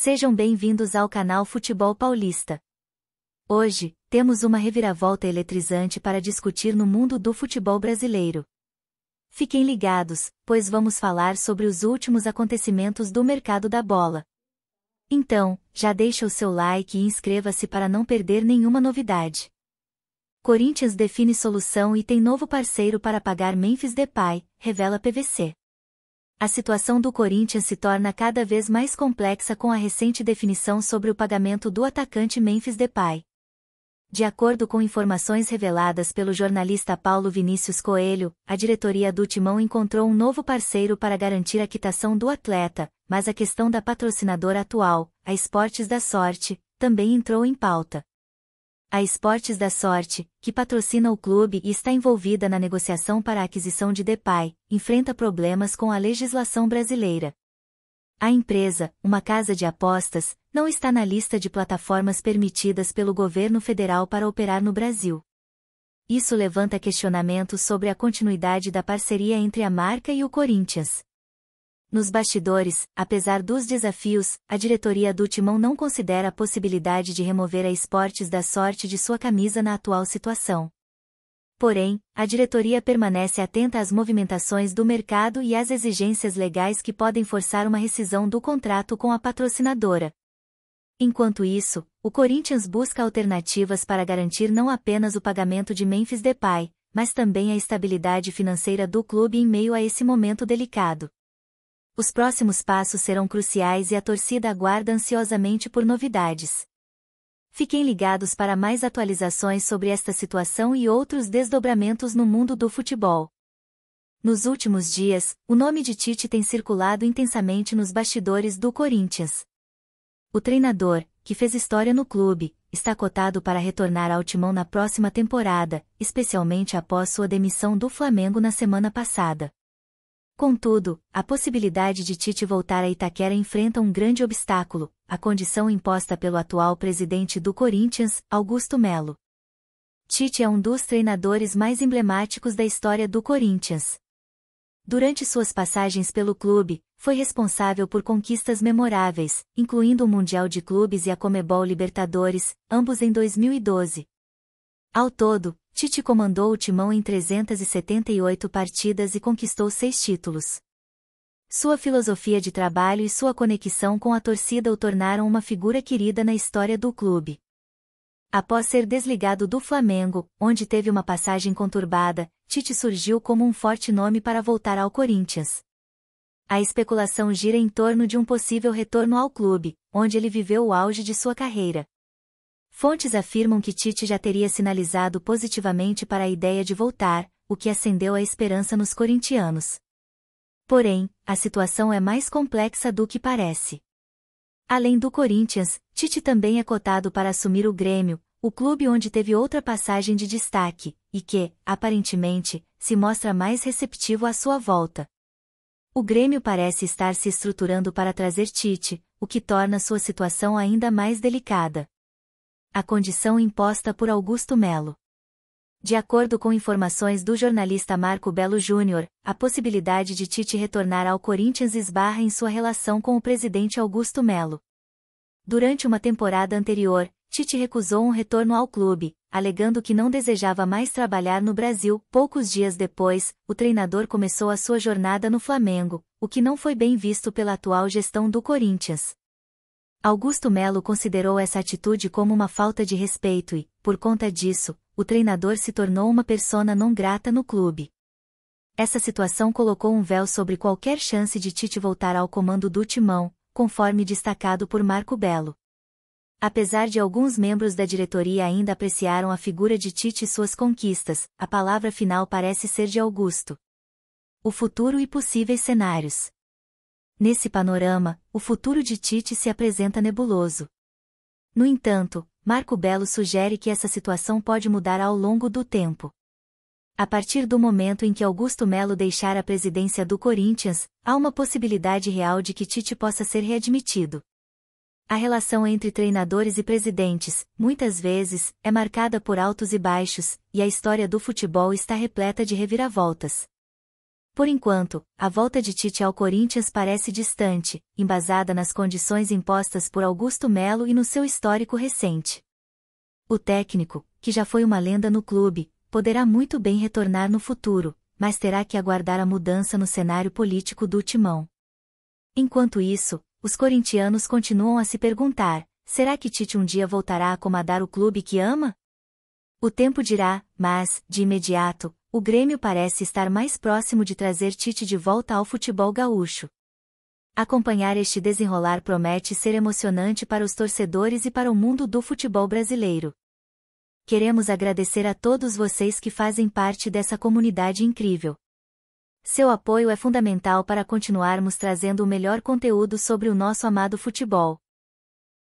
Sejam bem-vindos ao canal Futebol Paulista. Hoje, temos uma reviravolta eletrizante para discutir no mundo do futebol brasileiro. Fiquem ligados, pois vamos falar sobre os últimos acontecimentos do mercado da bola. Então, já deixa o seu like e inscreva-se para não perder nenhuma novidade. Corinthians define solução e tem novo parceiro para pagar Memphis Depay, revela PVC a situação do Corinthians se torna cada vez mais complexa com a recente definição sobre o pagamento do atacante Memphis Depay. De acordo com informações reveladas pelo jornalista Paulo Vinícius Coelho, a diretoria do Timão encontrou um novo parceiro para garantir a quitação do atleta, mas a questão da patrocinadora atual, a Esportes da Sorte, também entrou em pauta. A Esportes da Sorte, que patrocina o clube e está envolvida na negociação para a aquisição de Depay, enfrenta problemas com a legislação brasileira. A empresa, uma casa de apostas, não está na lista de plataformas permitidas pelo governo federal para operar no Brasil. Isso levanta questionamentos sobre a continuidade da parceria entre a marca e o Corinthians. Nos bastidores, apesar dos desafios, a diretoria do Timão não considera a possibilidade de remover a Esportes da sorte de sua camisa na atual situação. Porém, a diretoria permanece atenta às movimentações do mercado e às exigências legais que podem forçar uma rescisão do contrato com a patrocinadora. Enquanto isso, o Corinthians busca alternativas para garantir não apenas o pagamento de Memphis Depay, mas também a estabilidade financeira do clube em meio a esse momento delicado os próximos passos serão cruciais e a torcida aguarda ansiosamente por novidades. Fiquem ligados para mais atualizações sobre esta situação e outros desdobramentos no mundo do futebol. Nos últimos dias, o nome de Tite tem circulado intensamente nos bastidores do Corinthians. O treinador, que fez história no clube, está cotado para retornar ao timão na próxima temporada, especialmente após sua demissão do Flamengo na semana passada. Contudo, a possibilidade de Tite voltar a Itaquera enfrenta um grande obstáculo, a condição imposta pelo atual presidente do Corinthians, Augusto Melo. Tite é um dos treinadores mais emblemáticos da história do Corinthians. Durante suas passagens pelo clube, foi responsável por conquistas memoráveis, incluindo o Mundial de Clubes e a Comebol Libertadores, ambos em 2012. Ao todo, Tite comandou o timão em 378 partidas e conquistou seis títulos. Sua filosofia de trabalho e sua conexão com a torcida o tornaram uma figura querida na história do clube. Após ser desligado do Flamengo, onde teve uma passagem conturbada, Tite surgiu como um forte nome para voltar ao Corinthians. A especulação gira em torno de um possível retorno ao clube, onde ele viveu o auge de sua carreira. Fontes afirmam que Tite já teria sinalizado positivamente para a ideia de voltar, o que acendeu a esperança nos corintianos. Porém, a situação é mais complexa do que parece. Além do Corinthians, Tite também é cotado para assumir o Grêmio, o clube onde teve outra passagem de destaque, e que, aparentemente, se mostra mais receptivo à sua volta. O Grêmio parece estar se estruturando para trazer Tite, o que torna sua situação ainda mais delicada a condição imposta por Augusto Melo. De acordo com informações do jornalista Marco Belo Júnior, a possibilidade de Tite retornar ao Corinthians esbarra em sua relação com o presidente Augusto Melo. Durante uma temporada anterior, Tite recusou um retorno ao clube, alegando que não desejava mais trabalhar no Brasil. Poucos dias depois, o treinador começou a sua jornada no Flamengo, o que não foi bem visto pela atual gestão do Corinthians. Augusto Melo considerou essa atitude como uma falta de respeito e, por conta disso, o treinador se tornou uma persona não grata no clube. Essa situação colocou um véu sobre qualquer chance de Tite voltar ao comando do timão, conforme destacado por Marco Belo. Apesar de alguns membros da diretoria ainda apreciaram a figura de Tite e suas conquistas, a palavra final parece ser de Augusto. O futuro e possíveis cenários. Nesse panorama, o futuro de Tite se apresenta nebuloso. No entanto, Marco Belo sugere que essa situação pode mudar ao longo do tempo. A partir do momento em que Augusto Melo deixar a presidência do Corinthians, há uma possibilidade real de que Tite possa ser readmitido. A relação entre treinadores e presidentes, muitas vezes, é marcada por altos e baixos, e a história do futebol está repleta de reviravoltas. Por enquanto, a volta de Tite ao Corinthians parece distante, embasada nas condições impostas por Augusto Melo e no seu histórico recente. O técnico, que já foi uma lenda no clube, poderá muito bem retornar no futuro, mas terá que aguardar a mudança no cenário político do timão. Enquanto isso, os corintianos continuam a se perguntar: será que Tite um dia voltará a comandar o clube que ama? O tempo dirá, mas, de imediato, o Grêmio parece estar mais próximo de trazer Tite de volta ao futebol gaúcho. Acompanhar este desenrolar promete ser emocionante para os torcedores e para o mundo do futebol brasileiro. Queremos agradecer a todos vocês que fazem parte dessa comunidade incrível. Seu apoio é fundamental para continuarmos trazendo o melhor conteúdo sobre o nosso amado futebol.